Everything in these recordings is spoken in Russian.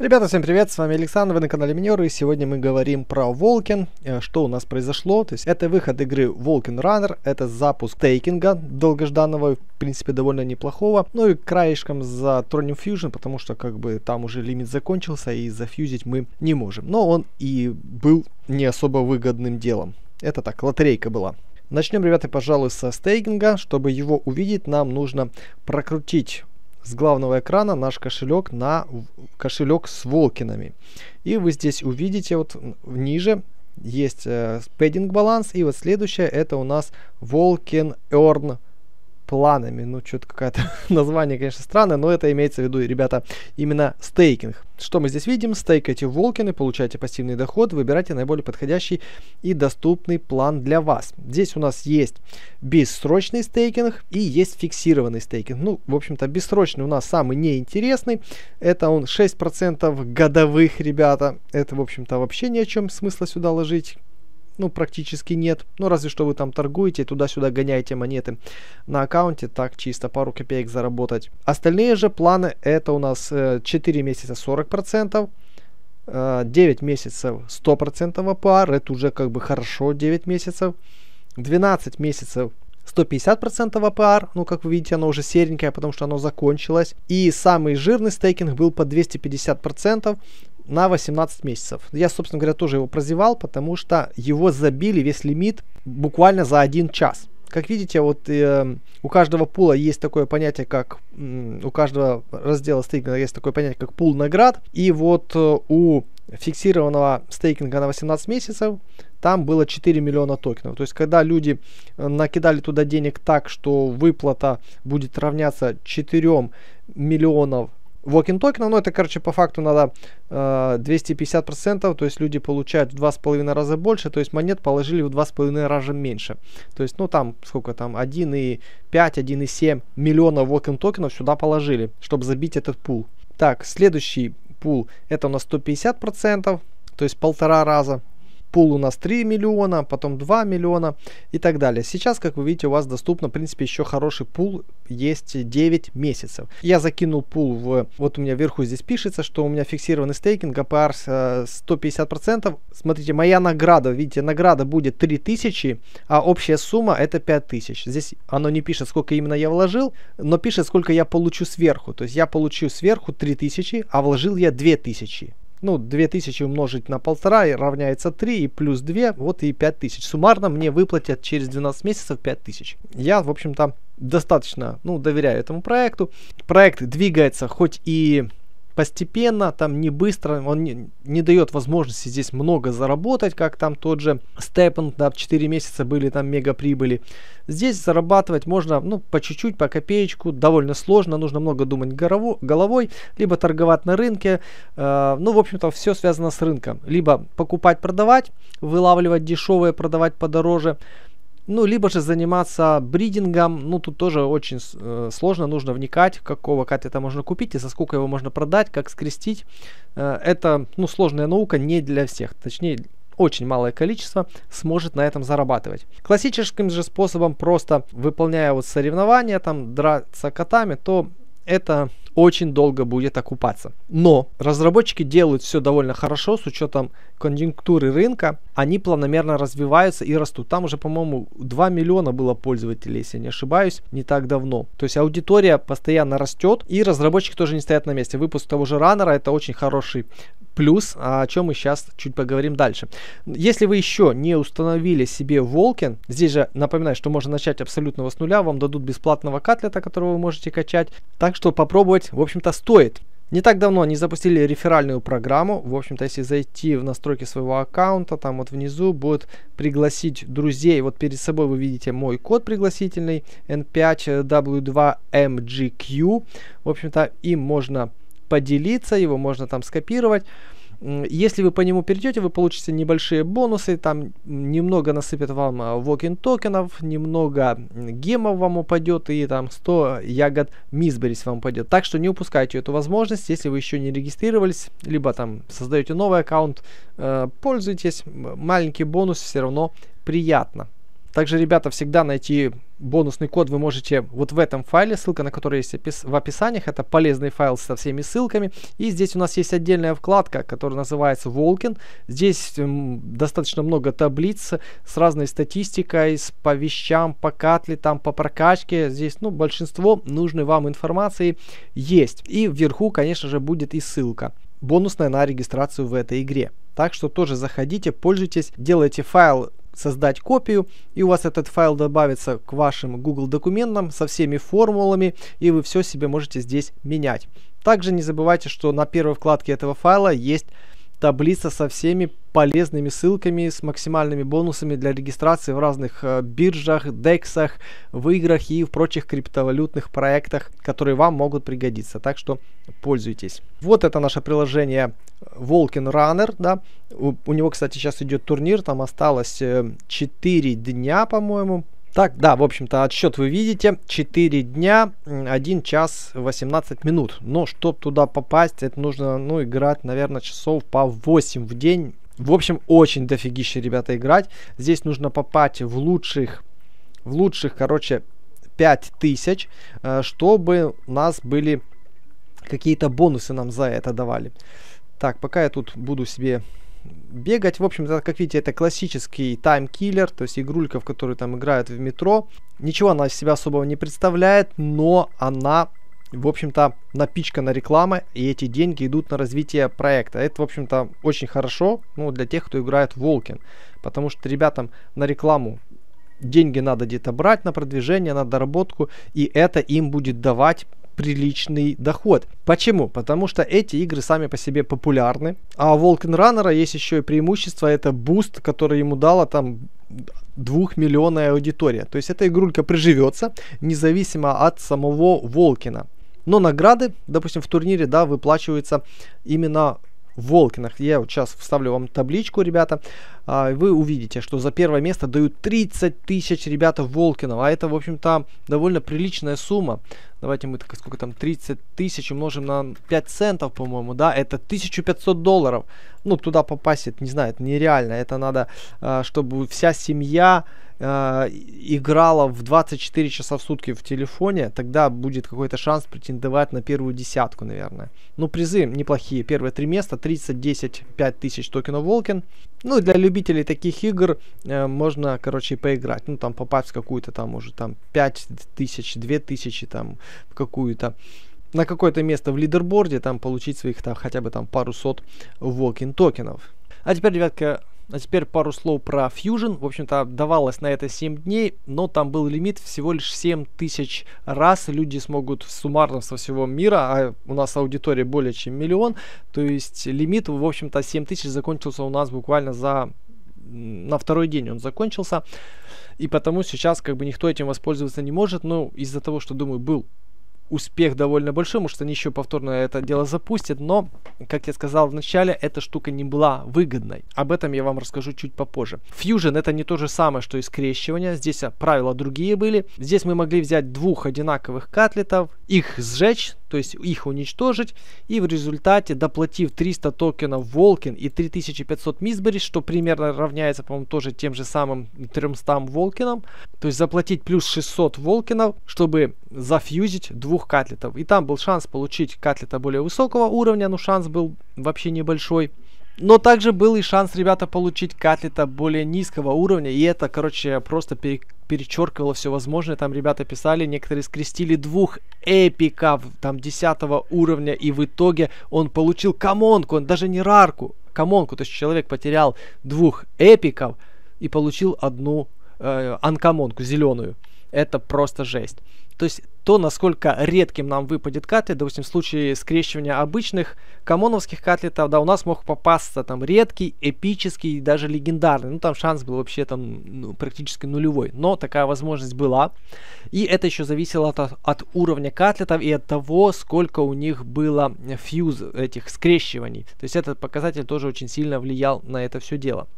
Ребята, всем привет, с вами Александр, вы на канале Минеры, и сегодня мы говорим про Волкин, э, что у нас произошло, то есть это выход игры Волкин Runner, это запуск тейкинга долгожданного, в принципе, довольно неплохого, ну и краешком за Tronium Fusion, потому что как бы там уже лимит закончился и зафьюзить мы не можем, но он и был не особо выгодным делом, это так, лотерейка была. Начнем, ребята, пожалуй, со стейкинга. Чтобы его увидеть, нам нужно прокрутить с главного экрана наш кошелек на кошелек с волкинами. И вы здесь увидите вот ниже есть э, пэддинг баланс. И вот следующее это у нас Волкин Earn планами. Ну, что-то какое-то название, конечно, странное, но это имеется в виду, ребята, именно стейкинг. Что мы здесь видим? Стейкайте волкины, получайте пассивный доход, выбирайте наиболее подходящий и доступный план для вас. Здесь у нас есть бессрочный стейкинг и есть фиксированный стейкинг. Ну, в общем-то, бессрочный у нас самый неинтересный. Это он 6% годовых, ребята. Это, в общем-то, вообще ни о чем смысла сюда ложить ну, практически нет. Ну, разве что вы там торгуете, туда-сюда гоняете монеты на аккаунте, так чисто пару копеек заработать. Остальные же планы это у нас 4 э, месяца 40%. 9 э, месяцев 100% АПР, это уже как бы хорошо 9 месяцев. 12 месяцев 150% APR, ну как вы видите, оно уже серенькое, потому что оно закончилось. И самый жирный стейкинг был по 250%, на 18 месяцев. Я, собственно говоря, тоже его прозевал, потому что его забили весь лимит буквально за один час. Как видите, вот э, у каждого пула есть такое понятие, как э, у каждого раздела стейкинга есть такое понятие, как пул наград. И вот э, у фиксированного стейкинга на 18 месяцев там было 4 миллиона токенов. То есть, когда люди э, накидали туда денег так, что выплата будет равняться 4 миллионов walking token, но это, короче, по факту надо э, 250%, то есть люди получают в 2,5 раза больше, то есть монет положили в 2,5 раза меньше. То есть, ну там, сколько там, 1,5, 1,7 миллиона walking токенов сюда положили, чтобы забить этот пул. Так, следующий пул это у нас 150%, то есть полтора раза пул у нас 3 миллиона, потом 2 миллиона и так далее. Сейчас, как вы видите, у вас доступно, в принципе, еще хороший пул, есть 9 месяцев. Я закинул пул в, вот у меня вверху здесь пишется, что у меня фиксированный стейкинг, APR 150%. Э, Смотрите, моя награда, видите, награда будет 3000, а общая сумма это 5000. Здесь оно не пишет, сколько именно я вложил, но пишет, сколько я получу сверху. То есть я получу сверху 3000, а вложил я 2000 ну, 2000 умножить на полтора равняется 3, и плюс 2, вот и 5000. Суммарно мне выплатят через 12 месяцев 5000. Я, в общем-то, достаточно, ну, доверяю этому проекту. Проект двигается хоть и постепенно, там не быстро, он не, не дает возможности здесь много заработать, как там тот же Степен, да, 4 месяца были там мега прибыли. Здесь зарабатывать можно, ну, по чуть-чуть, по копеечку, довольно сложно, нужно много думать головой, либо торговать на рынке, э, ну, в общем-то, все связано с рынком. Либо покупать, продавать, вылавливать дешевые, продавать подороже, ну, либо же заниматься бридингом. Ну, тут тоже очень э, сложно, нужно вникать, какого кота это можно купить и за сколько его можно продать, как скрестить. Э, это, ну, сложная наука не для всех. Точнее, очень малое количество сможет на этом зарабатывать. Классическим же способом, просто выполняя вот соревнования, там, драться котами, то это очень долго будет окупаться. Но разработчики делают все довольно хорошо с учетом конъюнктуры рынка. Они планомерно развиваются и растут. Там уже, по-моему, 2 миллиона было пользователей, если не ошибаюсь, не так давно. То есть аудитория постоянно растет и разработчики тоже не стоят на месте. Выпуск того же раннера это очень хороший плюс, а о чем мы сейчас чуть поговорим дальше. Если вы еще не установили себе Волкин, здесь же напоминаю, что можно начать абсолютного с нуля, вам дадут бесплатного катлета, которого вы можете качать, так что попробовать, в общем-то, стоит. Не так давно они запустили реферальную программу. В общем-то, если зайти в настройки своего аккаунта, там вот внизу будет пригласить друзей. Вот перед собой вы видите мой код пригласительный N5W2MGQ. В общем-то, им можно поделиться, его можно там скопировать. Если вы по нему перейдете, вы получите небольшие бонусы, там немного насыпят вам э, walking токенов, немного гемов вам упадет и там 100 ягод мисберис вам упадет. Так что не упускайте эту возможность, если вы еще не регистрировались, либо там создаете новый аккаунт, э, пользуйтесь, маленький бонус все равно приятно. Также, ребята, всегда найти бонусный код вы можете вот в этом файле, ссылка на который есть в описаниях, это полезный файл со всеми ссылками. И здесь у нас есть отдельная вкладка, которая называется Волкин. Здесь эм, достаточно много таблиц с разной статистикой, с по вещам, по катле, там по прокачке. Здесь, ну, большинство нужной вам информации есть. И вверху, конечно же, будет и ссылка бонусная на регистрацию в этой игре. Так что тоже заходите, пользуйтесь, делайте файл создать копию, и у вас этот файл добавится к вашим Google документам со всеми формулами, и вы все себе можете здесь менять. Также не забывайте, что на первой вкладке этого файла есть таблица со всеми полезными ссылками, с максимальными бонусами для регистрации в разных э, биржах, дексах, в играх и в прочих криптовалютных проектах, которые вам могут пригодиться. Так что пользуйтесь. Вот это наше приложение э, Волкин Runner. Да? У, у него, кстати, сейчас идет турнир, там осталось 4 э, дня, по-моему. Так, да, в общем-то, отсчет вы видите. 4 дня, 1 час 18 минут. Но чтобы туда попасть, это нужно, ну, играть, наверное, часов по 8 в день. В общем, очень дофигище, ребята, играть. Здесь нужно попасть в лучших, в лучших, короче, 5000, э, чтобы у нас были какие-то бонусы нам за это давали. Так, пока я тут буду себе бегать. В общем-то, как видите, это классический таймкиллер, то есть игрулька, в которую там играют в метро. Ничего она из себя особого не представляет, но она, в общем-то, напичкана рекламой, и эти деньги идут на развитие проекта. Это, в общем-то, очень хорошо ну, для тех, кто играет в Волкин, потому что ребятам на рекламу деньги надо где-то брать, на продвижение, на доработку, и это им будет давать приличный доход. Почему? Потому что эти игры сами по себе популярны, а у Волкен Раннера есть еще и преимущество, это буст, который ему дала там двухмиллионная аудитория. То есть эта игрулька приживется, независимо от самого Волкина. Но награды, допустим, в турнире, да, выплачиваются именно Волкинах. Я вот сейчас вставлю вам табличку, ребята. А, вы увидите, что за первое место дают 30 тысяч, ребята, Волкинов. А это, в общем-то, довольно приличная сумма. Давайте мы, так, сколько там, 30 тысяч умножим на 5 центов, по-моему, да? Это 1500 долларов. Ну, туда попасть, это, не знаю, это нереально. Это надо, а, чтобы вся семья а, играла в 24 часа в сутки в телефоне, тогда будет какой-то шанс претендовать на первую десятку, наверное. Ну, призы неплохие. Первые три места 30, 10, 5 тысяч токенов Волкин. Ну, для любителей таких игр э, можно, короче, поиграть. Ну, там попасть в какую-то там уже там 5 тысяч, 2 тысячи там в какую-то на какое-то место в лидерборде, там получить своих там хотя бы там пару сот Волкин токенов. А теперь, ребятки, а теперь пару слов про Fusion. В общем-то, давалось на это 7 дней, но там был лимит всего лишь 7000 раз. Люди смогут суммарно со всего мира, а у нас аудитория более чем миллион, то есть лимит, в общем-то, 7000 закончился у нас буквально за на второй день он закончился, и потому сейчас как бы никто этим воспользоваться не может, но из-за того, что, думаю, был успех довольно большой, что они еще повторно это дело запустят, но, как я сказал в начале, эта штука не была выгодной. Об этом я вам расскажу чуть попозже. Fusion это не то же самое, что и скрещивание, здесь а, правила другие были. Здесь мы могли взять двух одинаковых катлетов, их сжечь, то есть их уничтожить. И в результате, доплатив 300 токенов Волкин и 3500 Мисбери, что примерно равняется, по-моему, тоже тем же самым 300 Волкинам, то есть заплатить плюс 600 Волкинов, чтобы зафьюзить двух катлетов. И там был шанс получить катлета более высокого уровня, но шанс был вообще небольшой. Но также был и шанс, ребята, получить катлета более низкого уровня. И это, короче, просто пере перечеркивало все возможное. Там ребята писали, некоторые скрестили двух эпиков, там, десятого уровня. И в итоге он получил камонку, он даже не рарку, камонку. То есть человек потерял двух эпиков и получил одну э, анкамонку зеленую это просто жесть. То есть то, насколько редким нам выпадет катлет, допустим, в случае скрещивания обычных комоновских катлетов, да, у нас мог попасться там редкий, эпический и даже легендарный. Ну, там шанс был вообще там ну, практически нулевой, но такая возможность была. И это еще зависело от, от уровня катлетов и от того, сколько у них было фьюз этих скрещиваний. То есть этот показатель тоже очень сильно влиял на это все дело.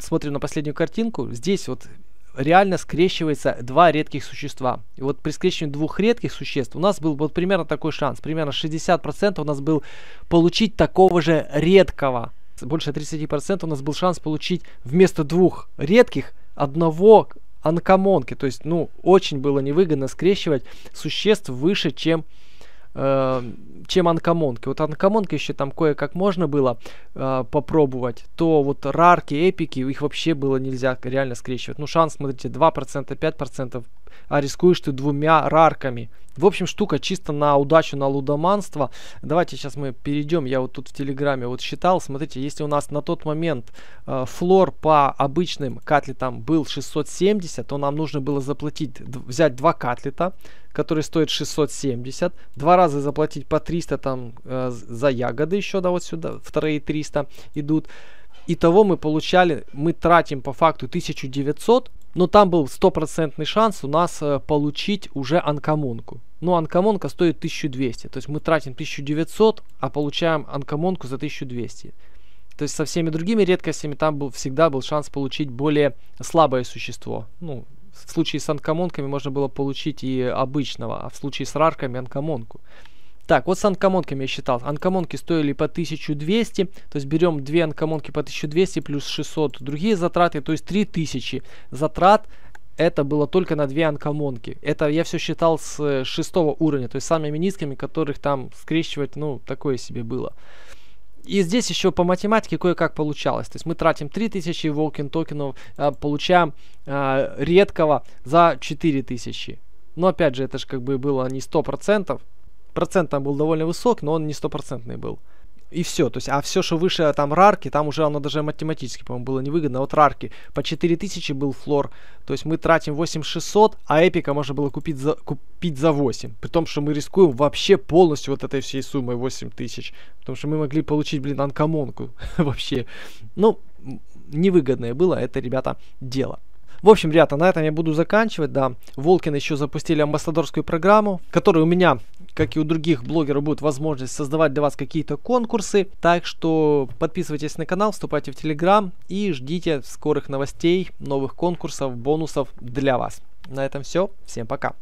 Смотрим на последнюю картинку. Здесь вот реально скрещивается два редких существа. И вот при скрещивании двух редких существ у нас был вот примерно такой шанс. Примерно 60% у нас был получить такого же редкого. Больше 30% у нас был шанс получить вместо двух редких одного анкомонки. То есть, ну, очень было невыгодно скрещивать существ выше, чем Э, чем анкомонки. Вот анкомонки еще там кое-как можно было э, попробовать, то вот рарки, эпики, их вообще было нельзя реально скрещивать. Ну, шанс, смотрите, 2%, 5%, а рискуешь ты двумя рарками. В общем, штука чисто на удачу, на лудоманство. Давайте сейчас мы перейдем. Я вот тут в Телеграме вот считал. Смотрите, если у нас на тот момент э, флор по обычным катлетам был 670, то нам нужно было заплатить, взять два катлета, которые стоят 670, два раза заплатить по 300 там э, за ягоды еще, да, вот сюда, вторые 300 идут. Итого мы получали, мы тратим по факту 1900 но ну, там был стопроцентный шанс у нас э, получить уже анкомонку. Но ну, анкомонка стоит 1200. То есть мы тратим 1900, а получаем анкомонку за 1200. То есть со всеми другими редкостями там был, всегда был шанс получить более слабое существо. Ну, в случае с анкомонками можно было получить и обычного, а в случае с рарками анкомонку. Так, вот с анкомонками я считал. Анкомонки стоили по 1200, то есть берем 2 анкомонки по 1200 плюс 600 другие затраты, то есть 3000 затрат это было только на две анкомонки. Это я все считал с э, шестого уровня, то есть самыми низкими, которых там скрещивать, ну, такое себе было. И здесь еще по математике кое-как получалось. То есть мы тратим 3000 волкин токенов, а, получаем а, редкого за 4000. Но опять же, это же как бы было не 100%, процент там был довольно высок, но он не стопроцентный был. И все, то есть, а все, что выше а там рарки, там уже оно даже математически, по-моему, было невыгодно. А вот рарки по 4000 был флор, то есть мы тратим 8600, а эпика можно было купить за, купить за 8. При том, что мы рискуем вообще полностью вот этой всей суммой 8000. Потому что мы могли получить, блин, анкомонку вообще. Ну, невыгодное было это, ребята, дело. В общем, ребята, на этом я буду заканчивать, да. Волкин еще запустили амбассадорскую программу, которая у меня, как и у других блогеров, будет возможность создавать для вас какие-то конкурсы. Так что подписывайтесь на канал, вступайте в Телеграм и ждите скорых новостей, новых конкурсов, бонусов для вас. На этом все. Всем пока.